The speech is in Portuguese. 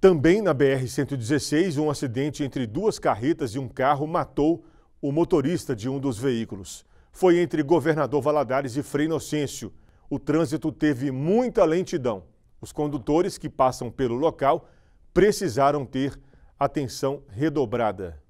Também na BR-116, um acidente entre duas carretas e um carro matou o motorista de um dos veículos. Foi entre Governador Valadares e Frei Inocêncio. O trânsito teve muita lentidão. Os condutores que passam pelo local precisaram ter atenção redobrada.